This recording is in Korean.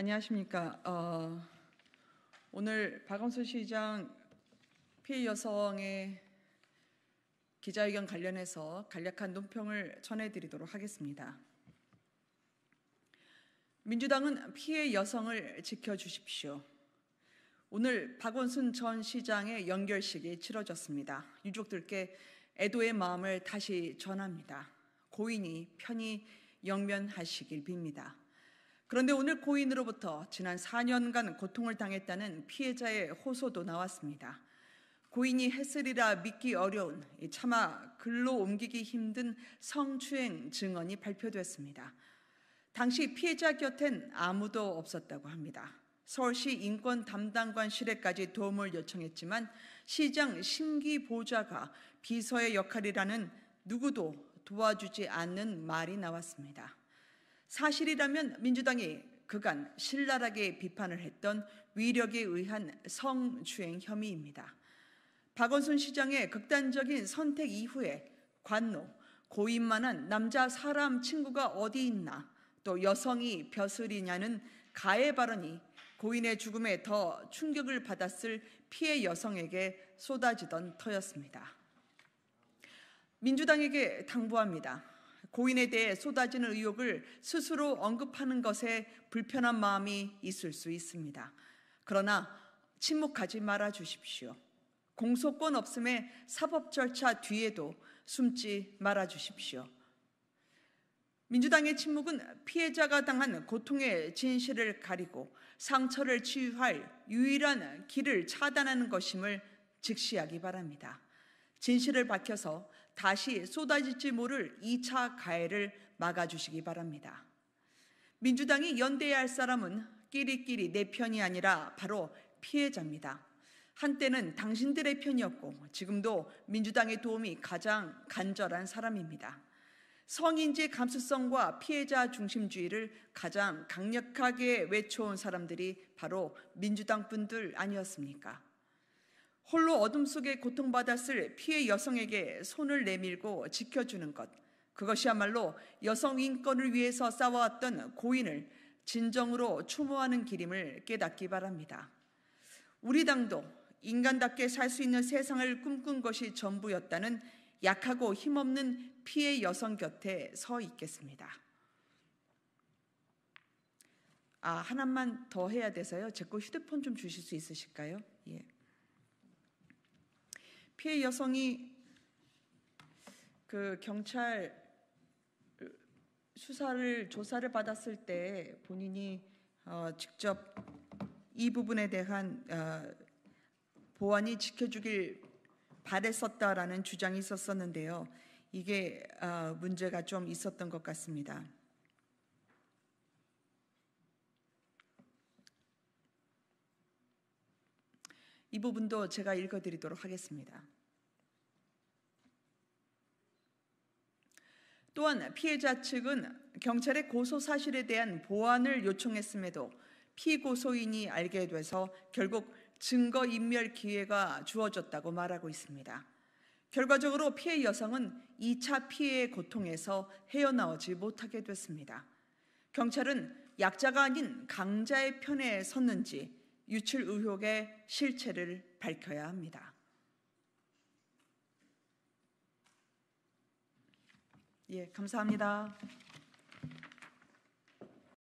안녕하십니까. 어, 오늘 박원순 시장 피해 여성의 기자회견 관련해서 간략한 논평을 전해드리도록 하겠습니다. 민주당은 피해 여성을 지켜주십시오. 오늘 박원순 전 시장의 연결식이 치러졌습니다. 유족들께 애도의 마음을 다시 전합니다. 고인이 편히 영면하시길 빕니다. 그런데 오늘 고인으로부터 지난 4년간 고통을 당했다는 피해자의 호소도 나왔습니다. 고인이 했으리라 믿기 어려운 차마 글로 옮기기 힘든 성추행 증언이 발표됐습니다. 당시 피해자 곁엔 아무도 없었다고 합니다. 서울시 인권 담당관실에까지 도움을 요청했지만 시장 심기 보좌가 비서의 역할이라는 누구도 도와주지 않는 말이 나왔습니다. 사실이라면 민주당이 그간 신랄하게 비판을 했던 위력에 의한 성추행 혐의입니다. 박원순 시장의 극단적인 선택 이후에 관노, 고인만한 남자 사람 친구가 어디 있나, 또 여성이 벼슬이냐는 가해 발언이 고인의 죽음에 더 충격을 받았을 피해 여성에게 쏟아지던 터였습니다. 민주당에게 당부합니다. 고인에 대해 쏟아지는 의혹을 스스로 언급하는 것에 불편한 마음이 있을 수 있습니다. 그러나 침묵하지 말아 주십시오. 공소권 없음의 사법 절차 뒤에도 숨지 말아 주십시오. 민주당의 침묵은 피해자가 당한 고통의 진실을 가리고 상처를 치유할 유일한 길을 차단하는 것임을 직시하기 바랍니다. 진실을 밝혀서 다시 쏟아질지 모를 2차 가해를 막아주시기 바랍니다. 민주당이 연대해야 할 사람은 끼리끼리 내 편이 아니라 바로 피해자입니다. 한때는 당신들의 편이었고 지금도 민주당의 도움이 가장 간절한 사람입니다. 성인지 감수성과 피해자 중심주의를 가장 강력하게 외쳐온 사람들이 바로 민주당 분들 아니었습니까? 홀로 어둠 속에 고통받았을 피해 여성에게 손을 내밀고 지켜주는 것. 그것이야말로 여성 인권을 위해서 싸워왔던 고인을 진정으로 추모하는 길임을 깨닫기 바랍니다. 우리 당도 인간답게 살 수 있는 세상을 꿈꾼 것이 전부였다는 약하고 힘없는 피해 여성 곁에 서 있겠습니다. 아, 하나만 더 해야 돼서요. 제 거 휴대폰 좀 주실 수 있으실까요? 예. 피해 여성이 그 경찰 수사를 조사를 받았을 때 본인이 어, 직접 이 부분에 대한 어, 보안이 지켜주길 바랬었다라는 주장이 있었었는데요. 이게 어, 문제가 좀 있었던 것 같습니다. 이 부분도 제가 읽어드리도록 하겠습니다. 또한 피해자 측은 경찰의 고소 사실에 대한 보완을 요청했음에도 피고소인이 알게 돼서 결국 증거 인멸 기회가 주어졌다고 말하고 있습니다. 결과적으로 피해 여성은 2차 피해의 고통에서 헤어나오지 못하게 됐습니다. 경찰은 약자가 아닌 강자의 편에 섰는지 유출 의혹의 실체를 밝혀야 합니다. 예, 감사합니다.